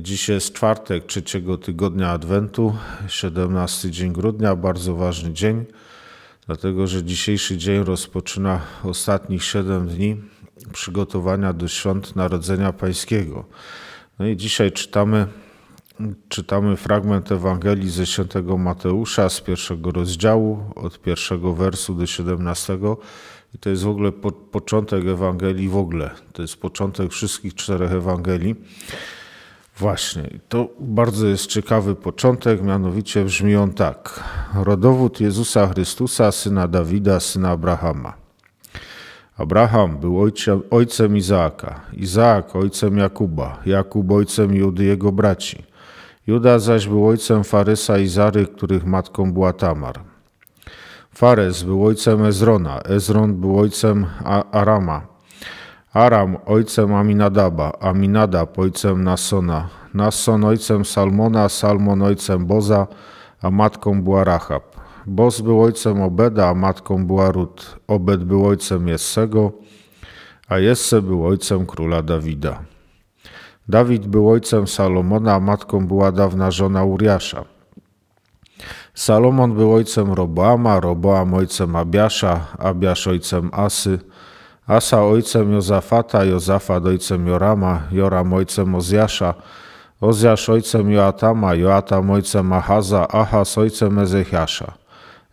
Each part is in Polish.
Dziś jest czwartek trzeciego tygodnia Adwentu, 17 dzień grudnia, bardzo ważny dzień, dlatego że dzisiejszy dzień rozpoczyna ostatnich 7 dni przygotowania do świąt Narodzenia Pańskiego. No i dzisiaj czytamy, czytamy fragment Ewangelii ze świętego Mateusza z pierwszego rozdziału, od pierwszego wersu do 17. I to jest w ogóle po, początek Ewangelii w ogóle. To jest początek wszystkich czterech Ewangelii. Właśnie, to bardzo jest ciekawy początek, mianowicie brzmi on tak. Rodowód Jezusa Chrystusa, syna Dawida, syna Abrahama. Abraham był ojciem, ojcem Izaaka, Izaak ojcem Jakuba, Jakub ojcem Judy jego braci. Juda zaś był ojcem Faresa i Zary, których matką była Tamar. Fares był ojcem Ezrona, Ezron był ojcem Arama, Aram ojcem Aminadaba, Aminadab ojcem Nasona, Nason ojcem Salmona, Salmon ojcem Boza, a matką była Rahab. Boz był ojcem Obeda, a matką była Rut. Obed był ojcem Jessego, a Jesse był ojcem króla Dawida. Dawid był ojcem Salomona, a matką była dawna żona Uriasza. Salomon był ojcem Roboama, Roboam ojcem Abiasza, Abiasz ojcem Asy, Asa ojcem Jozafata, Jozafat ojcem Jorama, Joram ojcem Ozjasza, Ozjasz ojcem Joatama, Joatam ojcem Ahaza, Ahaz ojcem Ezechiasza,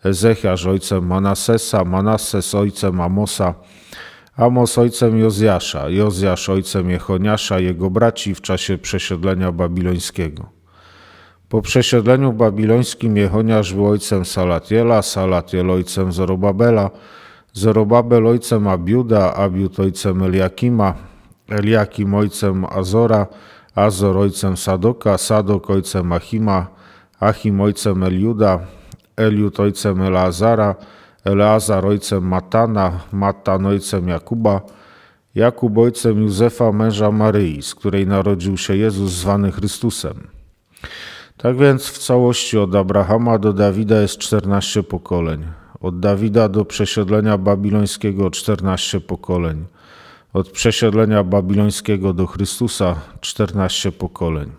Ezechiasz ojcem Manasesa, Manases ojcem Amosa, Amos ojcem Jozjasza, Jozjasz ojcem Jechoniasza, jego braci w czasie przesiedlenia babilońskiego. Po przesiedleniu babilońskim Jechoniasz był ojcem Salatiela, Salatiel ojcem Zorobabela, Zorobabel ojcem Abiuda, Abiud ojcem Eliakima, Eliakim ojcem Azora, Azor ojcem Sadoka, Sadok ojcem Achima, Achim ojcem Eliuda, Eliud ojcem Eleazara, Eleazar ojcem Matana, Matan ojcem Jakuba, Jakub ojcem Józefa, męża Maryi, z której narodził się Jezus zwany Chrystusem. Tak więc w całości od Abrahama do Dawida jest 14 pokoleń. Od Dawida do przesiedlenia babilońskiego 14 pokoleń. Od przesiedlenia babilońskiego do Chrystusa 14 pokoleń.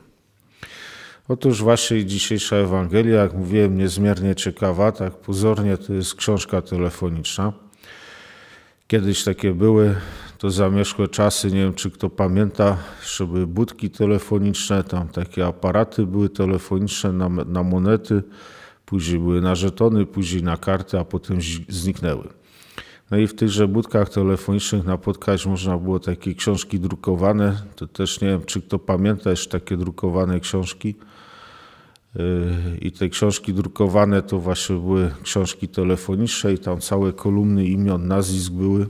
Otóż właśnie dzisiejsza Ewangelia, jak mówiłem, niezmiernie ciekawa, tak pozornie to jest książka telefoniczna. Kiedyś takie były, to zamieszkłe czasy, nie wiem czy kto pamięta, jeszcze były budki telefoniczne, tam takie aparaty były telefoniczne na, na monety, później były na żetony, później na karty, a potem zniknęły. No i w tychże budkach telefonicznych napotkać można było takie książki drukowane. To też nie wiem, czy kto pamięta jeszcze takie drukowane książki. Yy, I te książki drukowane to właśnie były książki telefoniczne i tam całe kolumny imion, nazwisk były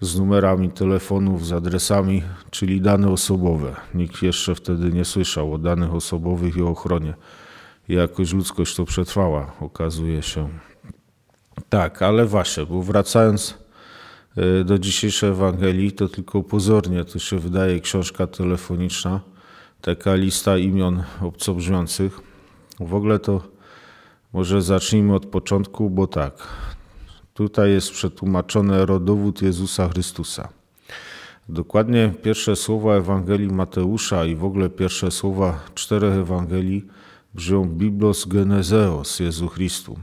z numerami telefonów, z adresami, czyli dane osobowe. Nikt jeszcze wtedy nie słyszał o danych osobowych i ochronie jakoś ludzkość to przetrwała, okazuje się. Tak, ale właśnie, bo wracając e, do dzisiejszej Ewangelii, to tylko pozornie to się wydaje książka telefoniczna, taka lista imion obcobrzmiących. W ogóle to może zacznijmy od początku, bo tak. Tutaj jest przetłumaczone rodowód Jezusa Chrystusa. Dokładnie pierwsze słowa Ewangelii Mateusza i w ogóle pierwsze słowa czterech Ewangelii że biblos genezeos Jezu Chrystu,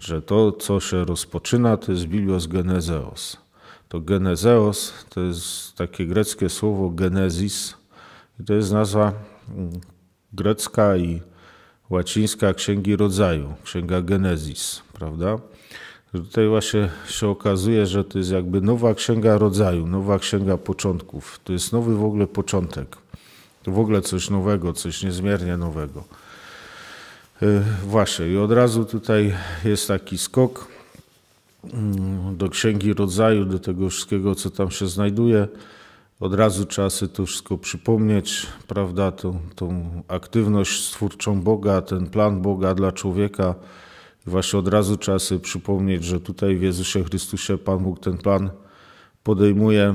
że to, co się rozpoczyna, to jest biblos genezeos. To genezeos to jest takie greckie słowo Genesis, i to jest nazwa mm, grecka i łacińska Księgi Rodzaju, Księga Genesis, prawda? Tutaj właśnie się okazuje, że to jest jakby nowa Księga Rodzaju, nowa Księga Początków. To jest nowy w ogóle początek w ogóle coś nowego, coś niezmiernie nowego. Y, właśnie, i od razu tutaj jest taki skok mm, do księgi rodzaju, do tego wszystkiego, co tam się znajduje. Od razu trzeba sobie to wszystko przypomnieć, prawda? Tą, tą aktywność stwórczą Boga, ten plan Boga dla człowieka. I właśnie od razu trzeba sobie przypomnieć, że tutaj w Jezusie Chrystusie Pan Bóg ten plan podejmuje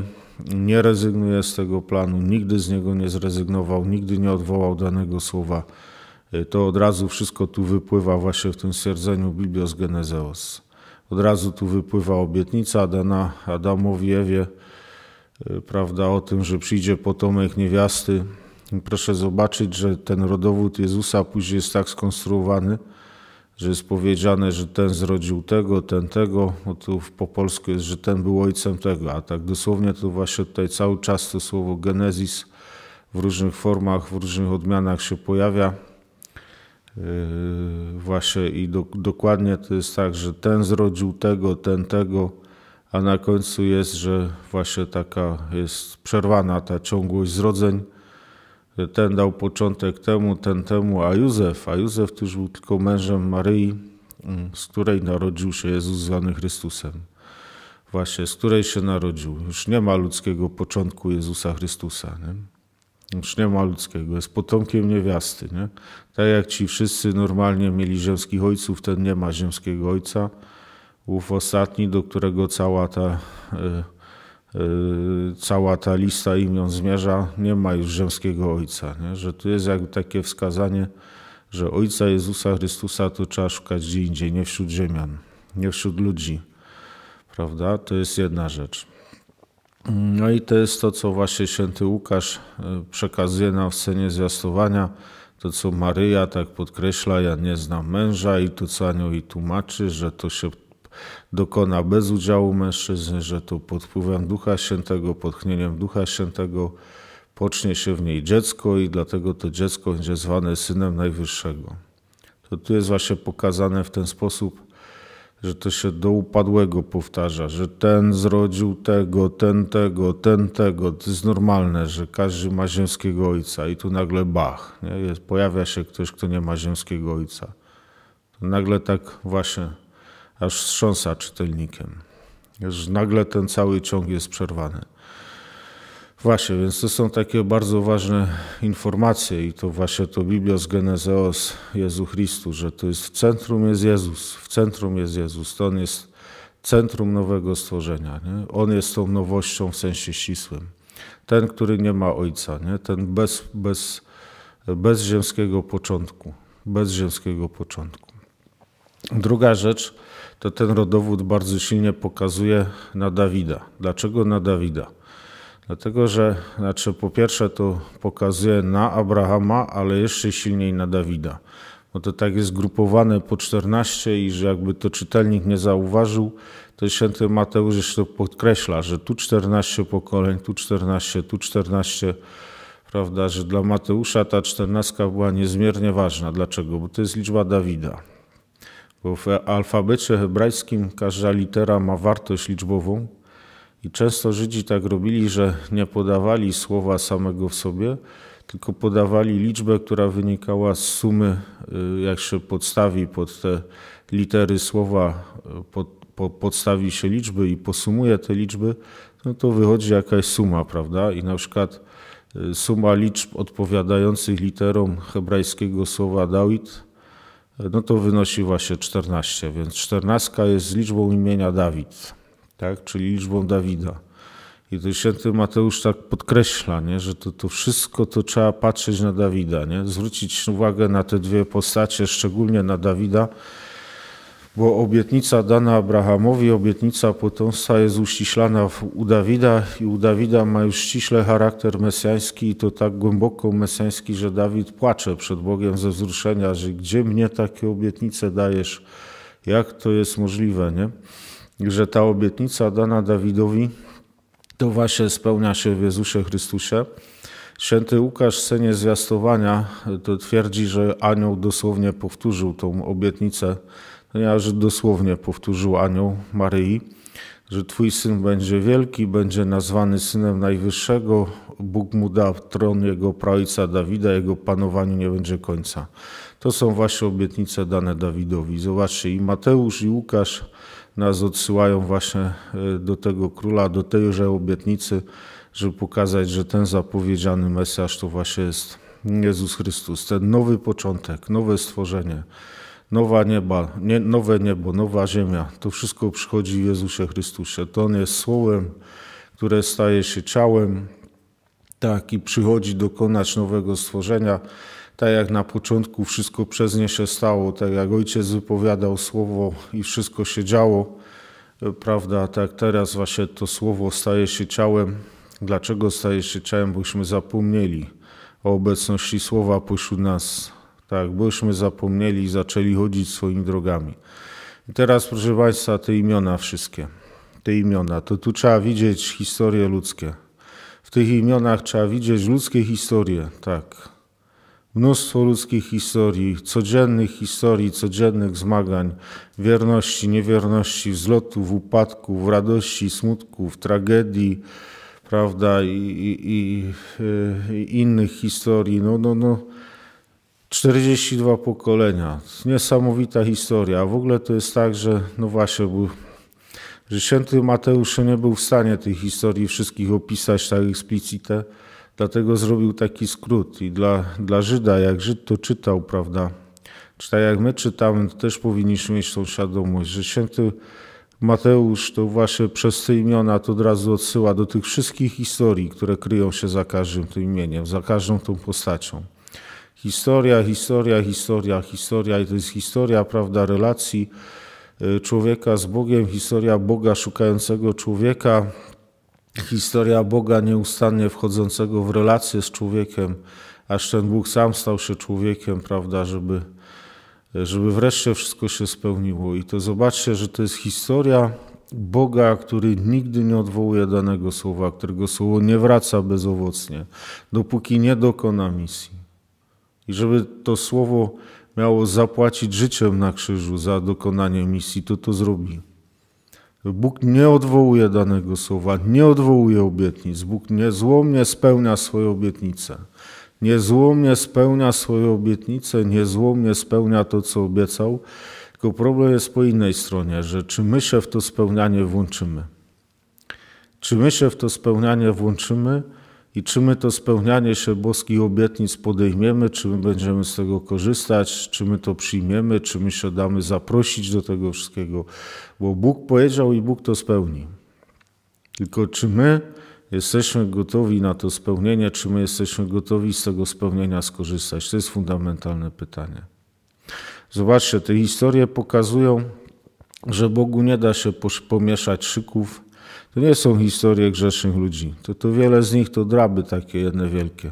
nie rezygnuje z tego planu, nigdy z niego nie zrezygnował, nigdy nie odwołał danego słowa. Y, to od razu wszystko tu wypływa właśnie w tym stwierdzeniu Biblios Genezeos. Od razu tu wypływa obietnica dana Adamowi Ewie, y, prawda, o tym, że przyjdzie potomek niewiasty. Proszę zobaczyć, że ten rodowód Jezusa później jest tak skonstruowany, że jest powiedziane, że ten zrodził tego, ten tego, no tu po polsku jest, że ten był ojcem tego, a tak dosłownie to właśnie tutaj cały czas to słowo genezis w różnych formach, w różnych odmianach się pojawia. Yy, właśnie i do, dokładnie to jest tak, że ten zrodził tego, ten tego, a na końcu jest, że właśnie taka jest przerwana ta ciągłość zrodzeń ten dał początek temu, ten temu, a Józef, a Józef już był tylko mężem Maryi, mm, z której narodził się Jezus zwany Chrystusem. Właśnie, z której się narodził. Już nie ma ludzkiego początku Jezusa Chrystusa. Nie? Już nie ma ludzkiego, jest potomkiem niewiasty. Nie? Tak jak ci wszyscy normalnie mieli ziemskich ojców, ten nie ma ziemskiego ojca. Ów ostatni, do którego cała ta e, Y, cała ta lista imion zmierza, nie ma już rzymskiego ojca. Nie? Że tu jest jakby takie wskazanie, że ojca Jezusa Chrystusa to trzeba szukać gdzie indziej, nie wśród ziemian, nie wśród ludzi. Prawda? To jest jedna rzecz. No i to jest to, co właśnie święty Łukasz y, przekazuje nam w scenie zwiastowania. To, co Maryja tak podkreśla, ja nie znam męża i to, co anioł i tłumaczy, że to się dokona bez udziału mężczyzny, że to pod wpływem Ducha Świętego, pod Ducha Świętego pocznie się w niej dziecko i dlatego to dziecko będzie zwane Synem Najwyższego. To tu jest właśnie pokazane w ten sposób, że to się do upadłego powtarza, że ten zrodził tego, ten tego, ten tego. To jest normalne, że każdy ma ziemskiego ojca i tu nagle bach, nie? Jest, pojawia się ktoś, kto nie ma ziemskiego ojca. To nagle tak właśnie aż wstrząsa czytelnikiem. Że nagle ten cały ciąg jest przerwany. Właśnie, więc to są takie bardzo ważne informacje i to właśnie to Biblios Genezeos Jezu Chrystu, że to jest w centrum jest Jezus, w centrum jest Jezus, to On jest centrum nowego stworzenia. Nie? On jest tą nowością w sensie ścisłym. Ten, który nie ma Ojca, nie? ten bez, bez, bez ziemskiego początku, bez ziemskiego początku. Druga rzecz, to ten rodowód bardzo silnie pokazuje na Dawida. Dlaczego na Dawida? Dlatego, że znaczy po pierwsze to pokazuje na Abrahama, ale jeszcze silniej na Dawida. Bo to tak jest grupowane po 14 i że jakby to czytelnik nie zauważył, to święty Mateusz jeszcze podkreśla, że tu 14 pokoleń, tu 14, tu 14 prawda, że dla Mateusza ta czternastka była niezmiernie ważna. Dlaczego? Bo to jest liczba Dawida. Bo w alfabecie hebrajskim każda litera ma wartość liczbową i często Żydzi tak robili, że nie podawali słowa samego w sobie, tylko podawali liczbę, która wynikała z sumy, y, jak się podstawi pod te litery słowa, y, pod, po, podstawi się liczby i posumuje te liczby, no to wychodzi jakaś suma, prawda? I na przykład y, suma liczb odpowiadających literom hebrajskiego słowa Dawid no to wynosi właśnie 14, więc 14 jest liczbą imienia Dawid, tak? czyli liczbą Dawida. I to święty Mateusz tak podkreśla, nie? że to, to wszystko to trzeba patrzeć na Dawida, nie? zwrócić uwagę na te dwie postacie, szczególnie na Dawida, bo obietnica dana Abrahamowi, obietnica potomstwa jest uściślana u Dawida i u Dawida ma już ściśle charakter mesjański i to tak głęboko mesjański, że Dawid płacze przed Bogiem ze wzruszenia, że gdzie mnie takie obietnice dajesz, jak to jest możliwe, nie? Że ta obietnica dana Dawidowi to właśnie spełnia się w Jezusie Chrystusie. Święty Łukasz w scenie zwiastowania to twierdzi, że anioł dosłownie powtórzył tą obietnicę ponieważ no dosłownie powtórzył anioł Maryi, że Twój syn będzie wielki, będzie nazwany synem najwyższego. Bóg mu da tron jego praojca Dawida, jego panowaniu nie będzie końca. To są właśnie obietnice dane Dawidowi. Zobaczcie, i Mateusz, i Łukasz nas odsyłają właśnie e, do tego króla, do tejże obietnicy, żeby pokazać, że ten zapowiedziany Mesjasz to właśnie jest Jezus Chrystus, ten nowy początek, nowe stworzenie nowa nieba, nie, nowe niebo, nowa ziemia. To wszystko przychodzi w Jezusie Chrystusie. To On jest słowem, które staje się ciałem, tak i przychodzi dokonać nowego stworzenia. Tak jak na początku wszystko przez nie się stało, tak jak ojciec wypowiadał słowo i wszystko się działo, e, prawda? Tak teraz właśnie to słowo staje się ciałem. Dlaczego staje się ciałem? Bośmy zapomnieli o obecności słowa pośród nas, tak, bośmy zapomnieli i zaczęli chodzić swoimi drogami. I teraz, proszę Państwa, te imiona wszystkie, te imiona, to tu trzeba widzieć historie ludzkie. W tych imionach trzeba widzieć ludzkie historie, tak. Mnóstwo ludzkich historii, codziennych historii, codziennych zmagań, wierności, niewierności, wzlotów, upadków, radości, smutków, tragedii, prawda, i, i, i, e, i innych historii. No, no, no 42 pokolenia. Niesamowita historia. W ogóle to jest tak, że no właśnie, był, że święty Mateusz nie był w stanie tych historii wszystkich opisać tak eksplicite, dlatego zrobił taki skrót. I dla, dla Żyda, jak Żyd to czytał, prawda, czy tak jak my czytamy, to też powinniśmy mieć tą świadomość, że święty Mateusz to właśnie przez te imiona to od razu odsyła do tych wszystkich historii, które kryją się za każdym tym imieniem, za każdą tą postacią. Historia, historia, historia, historia i to jest historia, prawda, relacji y, człowieka z Bogiem, historia Boga szukającego człowieka, historia Boga nieustannie wchodzącego w relacje z człowiekiem, aż ten Bóg sam stał się człowiekiem, prawda, żeby, żeby wreszcie wszystko się spełniło. I to zobaczcie, że to jest historia Boga, który nigdy nie odwołuje danego słowa, którego słowo nie wraca bezowocnie, dopóki nie dokona misji. I żeby to słowo miało zapłacić życiem na krzyżu za dokonanie misji, to to zrobi. Bóg nie odwołuje danego słowa, nie odwołuje obietnic. Bóg niezłomnie spełnia swoje obietnice. Niezłomnie spełnia swoje obietnice, niezłomnie spełnia to, co obiecał. Tylko problem jest po innej stronie, że czy my się w to spełnianie włączymy? Czy my się w to spełnianie włączymy? i czy my to spełnianie się boskich obietnic podejmiemy, czy my będziemy z tego korzystać, czy my to przyjmiemy, czy my się damy zaprosić do tego wszystkiego, bo Bóg powiedział i Bóg to spełni. Tylko czy my jesteśmy gotowi na to spełnienie, czy my jesteśmy gotowi z tego spełnienia skorzystać? To jest fundamentalne pytanie. Zobaczcie, te historie pokazują, że Bogu nie da się pomieszać szyków, to nie są historie grzesznych ludzi. To, to wiele z nich to draby takie jedne wielkie.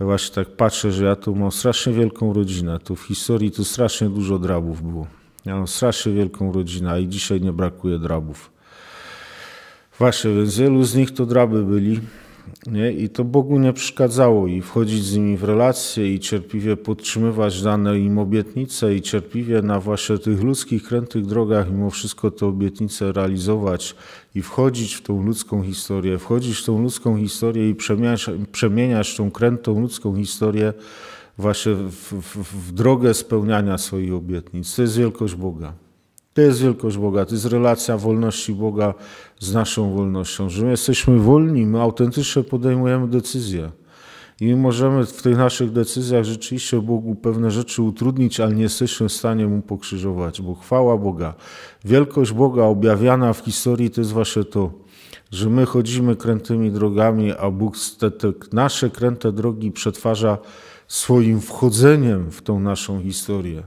Ja właśnie tak patrzę, że ja tu mam strasznie wielką rodzinę. Tu w historii tu strasznie dużo drabów było. Ja mam strasznie wielką rodzinę i dzisiaj nie brakuje drabów. Właśnie, więc wielu z nich to draby byli. Nie? I to Bogu nie przeszkadzało i wchodzić z nimi w relacje i cierpliwie podtrzymywać dane im obietnice i cierpliwie na właśnie tych ludzkich, krętych drogach mimo wszystko te obietnice realizować i wchodzić w tą ludzką historię, wchodzić w tą ludzką historię i przemieniać, przemieniać tą krętą ludzką historię właśnie w, w, w drogę spełniania swoich obietnic. To jest wielkość Boga. To jest wielkość Boga, to jest relacja wolności Boga z naszą wolnością, że my jesteśmy wolni, my autentycznie podejmujemy decyzje. I możemy w tych naszych decyzjach rzeczywiście Bogu pewne rzeczy utrudnić, ale nie jesteśmy w stanie Mu pokrzyżować, bo chwała Boga, wielkość Boga objawiana w historii to jest właśnie to, że my chodzimy krętymi drogami, a Bóg te, te nasze kręte drogi przetwarza swoim wchodzeniem w tą naszą historię.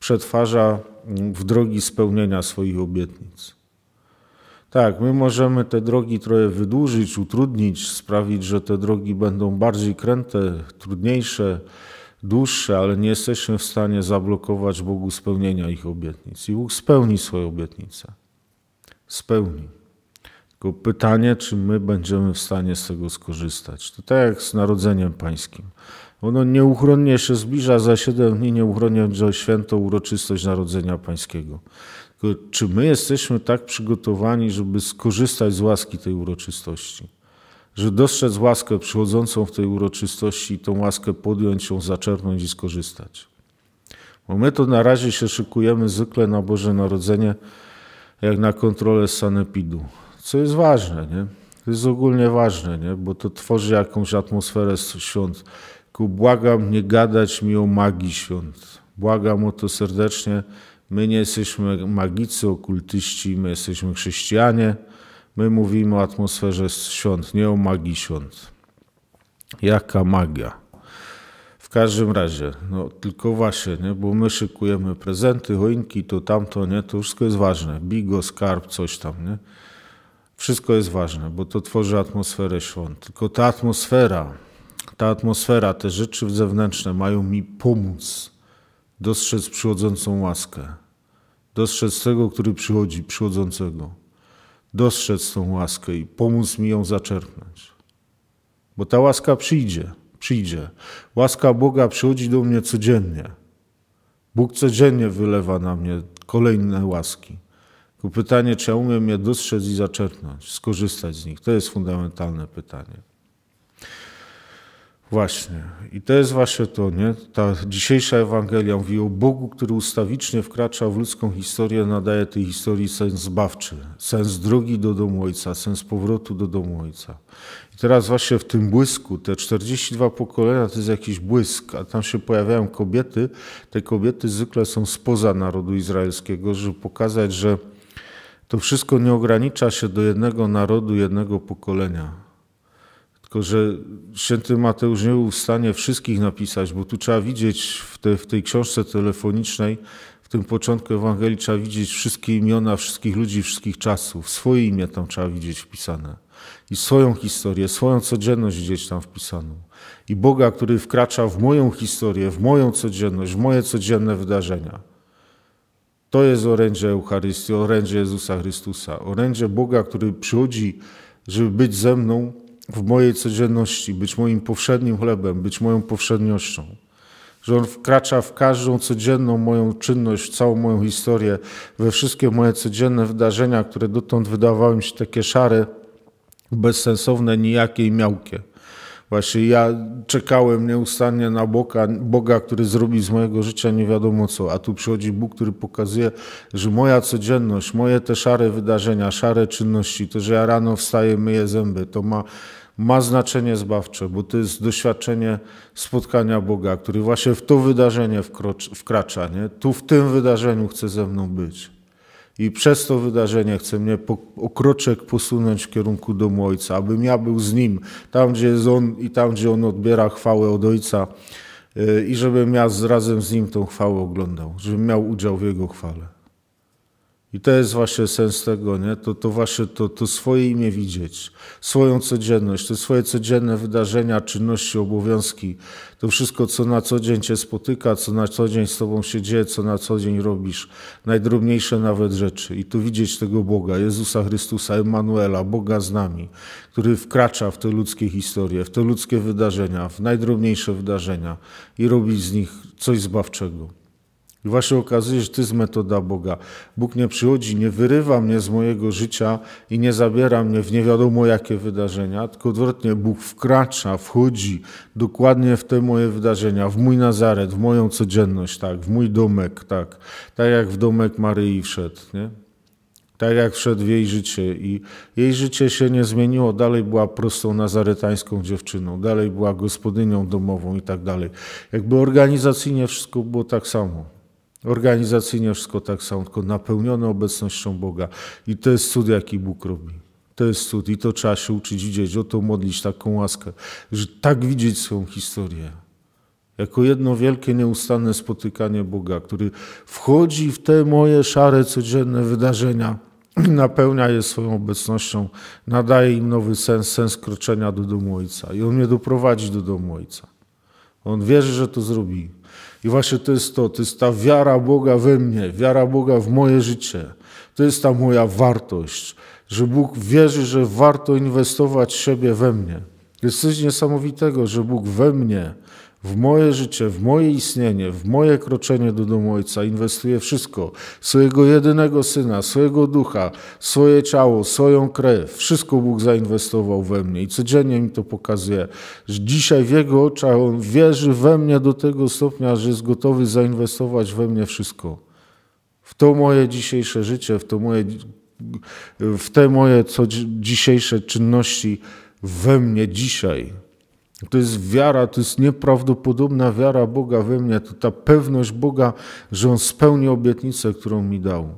Przetwarza w drogi spełnienia swoich obietnic. Tak, my możemy te drogi trochę wydłużyć, utrudnić, sprawić, że te drogi będą bardziej kręte, trudniejsze, dłuższe, ale nie jesteśmy w stanie zablokować Bogu spełnienia ich obietnic. I Bóg spełni swoje obietnice. Spełni. Tylko pytanie, czy my będziemy w stanie z tego skorzystać. To tak jak z Narodzeniem Pańskim. Ono nieuchronnie się zbliża, za siedem dni nieuchronnie będzie święto uroczystość Narodzenia Pańskiego. Tylko czy my jesteśmy tak przygotowani, żeby skorzystać z łaski tej uroczystości? Że dostrzec łaskę przychodzącą w tej uroczystości i tą łaskę podjąć, ją zaczerpnąć i skorzystać. Bo my to na razie się szykujemy zwykle na Boże Narodzenie, jak na kontrolę sanepidu. Co jest ważne, nie? To jest ogólnie ważne, nie? bo to tworzy jakąś atmosferę świąt tylko błagam nie gadać mi o magii świąt. Błagam o to serdecznie. My nie jesteśmy magicy, okultyści, my jesteśmy chrześcijanie. My mówimy o atmosferze świąt, nie o magii świąt. Jaka magia? W każdym razie, no tylko właśnie, nie? bo my szykujemy prezenty, choinki, to tamto, nie? To wszystko jest ważne. Bigo, skarb, coś tam, nie? Wszystko jest ważne, bo to tworzy atmosferę świąt. Tylko ta atmosfera, ta atmosfera, te rzeczy zewnętrzne mają mi pomóc dostrzec przychodzącą łaskę, dostrzec tego, który przychodzi, przychodzącego, dostrzec tą łaskę i pomóc mi ją zaczerpnąć. Bo ta łaska przyjdzie, przyjdzie. Łaska Boga przychodzi do mnie codziennie. Bóg codziennie wylewa na mnie kolejne łaski. Tylko pytanie, czy ja umiem je dostrzec i zaczerpnąć, skorzystać z nich? To jest fundamentalne pytanie. Właśnie. I to jest właśnie to, nie? Ta dzisiejsza Ewangelia mówi o Bogu, który ustawicznie wkracza w ludzką historię, nadaje tej historii sens zbawczy, sens drogi do domu Ojca, sens powrotu do domu Ojca. I teraz właśnie w tym błysku, te 42 pokolenia to jest jakiś błysk, a tam się pojawiają kobiety. Te kobiety zwykle są spoza narodu izraelskiego, żeby pokazać, że to wszystko nie ogranicza się do jednego narodu, jednego pokolenia tylko, że święty Mateusz nie był w stanie wszystkich napisać, bo tu trzeba widzieć w, te, w tej książce telefonicznej, w tym początku Ewangelii trzeba widzieć wszystkie imiona wszystkich ludzi, wszystkich czasów. Swoje imię tam trzeba widzieć wpisane. I swoją historię, swoją codzienność widzieć tam wpisaną. I Boga, który wkracza w moją historię, w moją codzienność, w moje codzienne wydarzenia. To jest orędzie Eucharystii, orędzie Jezusa Chrystusa, orędzie Boga, który przychodzi, żeby być ze mną w mojej codzienności, być moim powszednim chlebem, być moją powszedniością. Że On wkracza w każdą codzienną moją czynność, całą moją historię, we wszystkie moje codzienne wydarzenia, które dotąd wydawały mi się takie szare, bezsensowne, nijakie i miałkie. Właśnie ja czekałem nieustannie na Boga, Boga, który zrobi z mojego życia nie wiadomo co, a tu przychodzi Bóg, który pokazuje, że moja codzienność, moje te szare wydarzenia, szare czynności, to, że ja rano wstaję, myję zęby, to ma ma znaczenie zbawcze, bo to jest doświadczenie spotkania Boga, który właśnie w to wydarzenie wkracza. Nie? Tu w tym wydarzeniu chce ze mną być. I przez to wydarzenie chce mnie po, o kroczek posunąć w kierunku domu Ojca, abym ja był z Nim, tam gdzie jest On i tam gdzie On odbiera chwałę od Ojca e, i żebym ja razem z Nim tą chwałę oglądał, żebym miał udział w Jego chwale. I to jest właśnie sens tego, nie? To, to właśnie to, to swoje imię widzieć, swoją codzienność, te swoje codzienne wydarzenia, czynności, obowiązki, to wszystko, co na co dzień cię spotyka, co na co dzień z tobą się dzieje, co na co dzień robisz, najdrobniejsze nawet rzeczy. I tu widzieć tego Boga, Jezusa Chrystusa, Emanuela, Boga z nami, który wkracza w te ludzkie historie, w te ludzkie wydarzenia, w najdrobniejsze wydarzenia i robi z nich coś zbawczego. I właśnie okazuje, że to jest metoda Boga. Bóg nie przychodzi, nie wyrywa mnie z mojego życia i nie zabiera mnie w nie wiadomo jakie wydarzenia, tylko odwrotnie, Bóg wkracza, wchodzi dokładnie w te moje wydarzenia, w mój Nazaret, w moją codzienność, tak, w mój domek, tak, tak jak w domek Maryi wszedł, nie? tak jak wszedł w jej życie. I jej życie się nie zmieniło, dalej była prostą nazaretańską dziewczyną, dalej była gospodynią domową i tak dalej. Jakby organizacyjnie wszystko było tak samo. Organizacyjnie wszystko tak samo, tylko napełnione obecnością Boga. I to jest cud, jaki Bóg robi. To jest cud i to trzeba się uczyć widzieć, o to modlić, taką łaskę, że tak widzieć swoją historię. Jako jedno wielkie, nieustanne spotykanie Boga, który wchodzi w te moje szare, codzienne wydarzenia, napełnia je swoją obecnością, nadaje im nowy sens, sens kroczenia do domu Ojca. I On mnie doprowadzi do domu Ojca. On wierzy, że to zrobi. I właśnie to jest to, to jest ta wiara Boga we mnie, wiara Boga w moje życie. To jest ta moja wartość, że Bóg wierzy, że warto inwestować siebie we mnie. Jest coś niesamowitego, że Bóg we mnie w moje życie, w moje istnienie, w moje kroczenie do domu Ojca inwestuję wszystko. Swojego jedynego Syna, swojego ducha, swoje ciało, swoją krew. Wszystko Bóg zainwestował we mnie i codziennie mi to pokazuje. Że dzisiaj w Jego oczach On wierzy we mnie do tego stopnia, że jest gotowy zainwestować we mnie wszystko. W to moje dzisiejsze życie, w, to moje, w te moje dzisiejsze czynności we mnie dzisiaj to jest wiara, to jest nieprawdopodobna wiara Boga we mnie, to ta pewność Boga, że On spełni obietnicę, którą mi dał,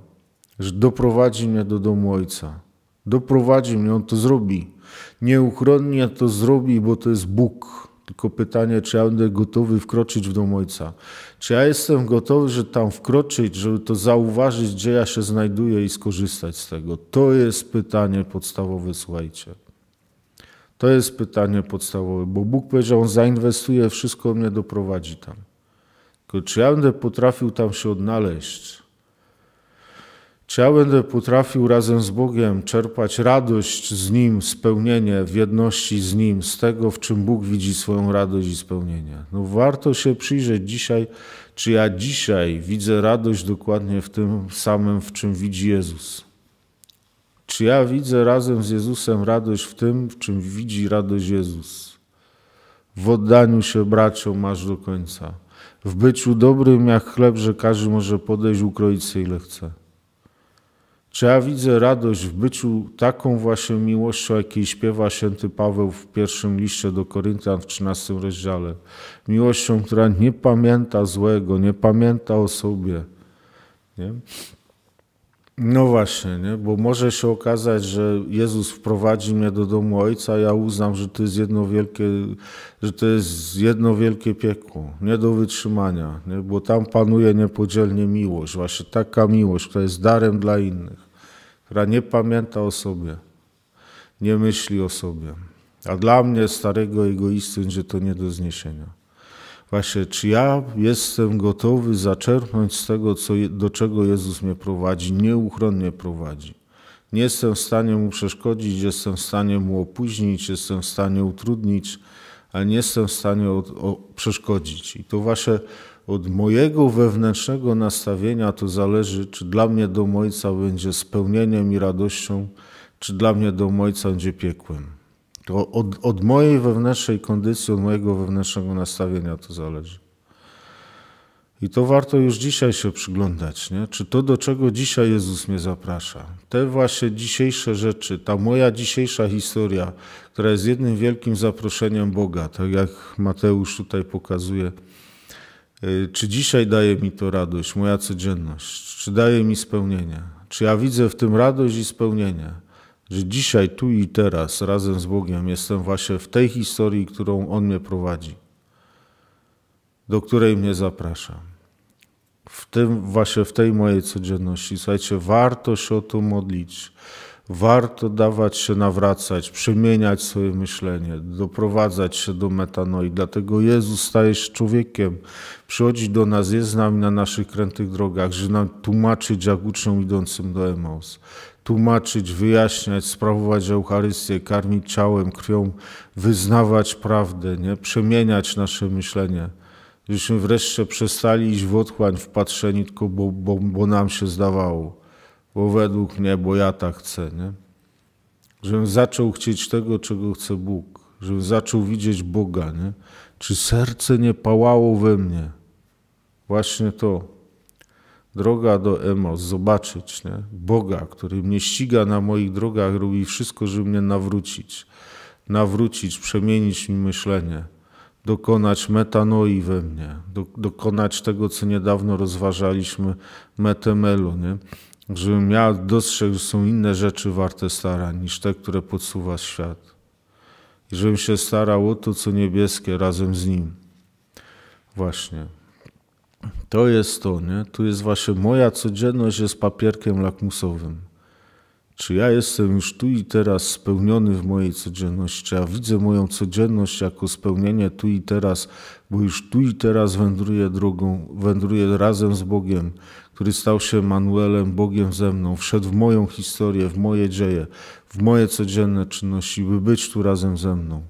że doprowadzi mnie do domu Ojca. Doprowadzi mnie, On to zrobi. Nieuchronnie to zrobi, bo to jest Bóg. Tylko pytanie, czy ja będę gotowy wkroczyć w dom Ojca. Czy ja jestem gotowy, żeby tam wkroczyć, żeby to zauważyć, gdzie ja się znajduję i skorzystać z tego. To jest pytanie podstawowe, słuchajcie. To jest pytanie podstawowe, bo Bóg powiedział, On zainwestuje, wszystko mnie doprowadzi tam. Tylko czy ja będę potrafił tam się odnaleźć? Czy ja będę potrafił razem z Bogiem czerpać radość z Nim, spełnienie w jedności z Nim, z tego, w czym Bóg widzi swoją radość i spełnienie? No warto się przyjrzeć dzisiaj, czy ja dzisiaj widzę radość dokładnie w tym samym, w czym widzi Jezus. Czy ja widzę razem z Jezusem radość w tym, w czym widzi radość Jezus? W oddaniu się braciom aż do końca. W byciu dobrym jak chleb, że każdy może podejść, ukroić się ile chce. Czy ja widzę radość w byciu taką właśnie miłością, jakiej śpiewa święty Paweł w pierwszym liście do Koryntian w 13 rozdziale? Miłością, która nie pamięta złego, nie pamięta o sobie. Nie? No właśnie, nie? bo może się okazać, że Jezus wprowadzi mnie do domu Ojca, ja uznam, że to jest jedno wielkie, że to jest jedno wielkie piekło, nie do wytrzymania, nie? bo tam panuje niepodzielnie miłość, właśnie taka miłość, która jest darem dla innych, która nie pamięta o sobie, nie myśli o sobie. A dla mnie, starego egoisty, będzie to nie do zniesienia właśnie, czy ja jestem gotowy zaczerpnąć z tego, co, do czego Jezus mnie prowadzi, nieuchronnie prowadzi. Nie jestem w stanie mu przeszkodzić, jestem w stanie mu opóźnić, jestem w stanie utrudnić, ale nie jestem w stanie od, o, przeszkodzić. I to właśnie od mojego wewnętrznego nastawienia to zależy, czy dla mnie do Ojca będzie spełnieniem i radością, czy dla mnie do Ojca będzie piekłem. To od, od mojej wewnętrznej kondycji, od mojego wewnętrznego nastawienia to zależy. I to warto już dzisiaj się przyglądać, nie? czy to, do czego dzisiaj Jezus mnie zaprasza. Te właśnie dzisiejsze rzeczy, ta moja dzisiejsza historia, która jest jednym wielkim zaproszeniem Boga, tak jak Mateusz tutaj pokazuje, y, czy dzisiaj daje mi to radość, moja codzienność, czy daje mi spełnienie, czy ja widzę w tym radość i spełnienie że dzisiaj, tu i teraz, razem z Bogiem, jestem właśnie w tej historii, którą On mnie prowadzi, do której mnie zaprasza. W tym, właśnie w tej mojej codzienności. Słuchajcie, warto się o to modlić. Warto dawać się nawracać, przemieniać swoje myślenie, doprowadzać się do metanoi. Dlatego Jezus staje się człowiekiem, przychodzi do nas, jest z nami na naszych krętych drogach, żeby nam tłumaczyć jak uczniom idącym do Emaus. Tłumaczyć, wyjaśniać, sprawować Eucharystię, karmić ciałem, krwią, wyznawać prawdę, nie? przemieniać nasze myślenie żebyśmy wreszcie przestali iść w otchłań, w tylko bo, bo, bo nam się zdawało bo według mnie, bo ja tak chcę, nie? Żebym zaczął chcieć tego, czego chce Bóg, żebym zaczął widzieć Boga, nie? Czy serce nie pałało we mnie? Właśnie to. Droga do Emos, zobaczyć nie? Boga, który mnie ściga na moich drogach, robi wszystko, żeby mnie nawrócić. Nawrócić, przemienić mi myślenie dokonać metanoi we mnie, do, dokonać tego, co niedawno rozważaliśmy, metemelu. Nie? Żebym ja dostrzegł, że są inne rzeczy warte starań niż te, które podsuwa świat. I żebym się starał o to, co niebieskie razem z Nim. Właśnie. To jest to, nie? Tu jest właśnie moja codzienność jest papierkiem lakmusowym. Czy ja jestem już tu i teraz spełniony w mojej codzienności? A ja widzę moją codzienność jako spełnienie tu i teraz, bo już tu i teraz wędruję drogą, wędruję razem z Bogiem, który stał się Manuelem, Bogiem ze mną, wszedł w moją historię, w moje dzieje, w moje codzienne czynności, by być tu razem ze mną.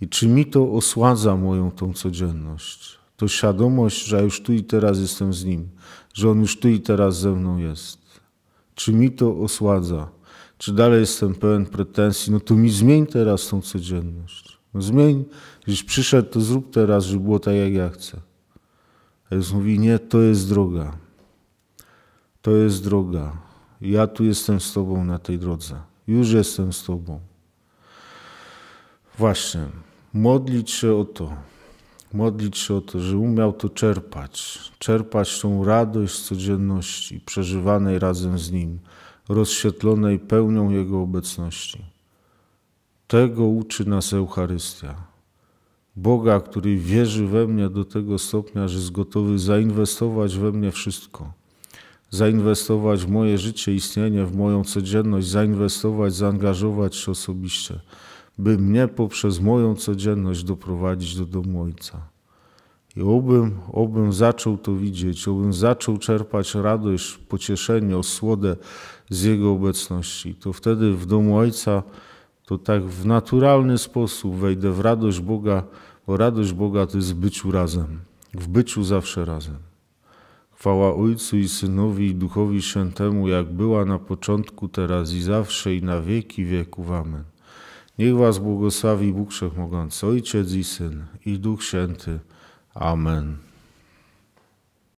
I czy mi to osładza moją tą codzienność? To świadomość, że ja już tu i teraz jestem z Nim, że On już tu i teraz ze mną jest. Czy mi to osładza? Czy dalej jestem pełen pretensji? No to mi zmień teraz tą codzienność. No zmień, jeśli przyszedł, to zrób teraz, żeby było tak, jak ja chcę. A Jezus mówi, nie, to jest droga. To jest droga. Ja tu jestem z Tobą na tej drodze. Już jestem z Tobą. Właśnie, modlić się o to, modlić się o to, że umiał to czerpać, czerpać tą radość z codzienności, przeżywanej razem z Nim, rozświetlonej pełnią Jego obecności. Tego uczy nas Eucharystia. Boga, który wierzy we mnie do tego stopnia, że jest gotowy zainwestować we mnie wszystko. Zainwestować w moje życie, istnienie, w moją codzienność, zainwestować, zaangażować się osobiście, by mnie poprzez moją codzienność doprowadzić do domu Ojca. I obym, obym zaczął to widzieć, obym zaczął czerpać radość, pocieszenie, osłodę z Jego obecności. To wtedy w domu Ojca to tak w naturalny sposób wejdę w radość Boga, bo radość Boga to jest w byciu razem, w byciu zawsze razem. Chwała Ojcu i Synowi i Duchowi Świętemu, jak była na początku, teraz i zawsze i na wieki wieków. Amen. Niech was błogosławi Bóg Wszechmogący, Ojciec i Syn i Duch Święty. Amen.